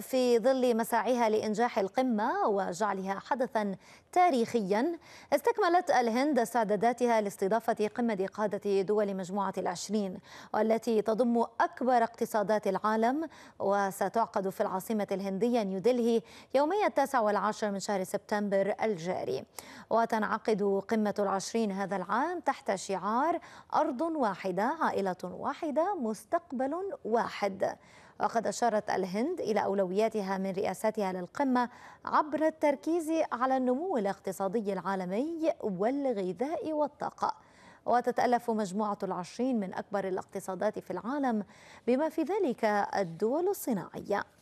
في ظل مساعيها لإنجاح القمة وجعلها حدثا تاريخيا استكملت الهند استعداداتها لاستضافة قمة قادة دول مجموعة العشرين والتي تضم أكبر اقتصادات العالم وستعقد في العاصمة الهندية نيودلهي يومي التاسع والعشر من شهر سبتمبر الجاري وتنعقد قمة العشرين هذا العام تحت شعار أرض واحدة عائلة واحدة مستقبل واحد وقد أشارت الهند إلى أولوياتها من رئاستها للقمة عبر التركيز على النمو الاقتصادي العالمي والغذاء والطاقة وتتألف مجموعة العشرين من أكبر الاقتصادات في العالم بما في ذلك الدول الصناعية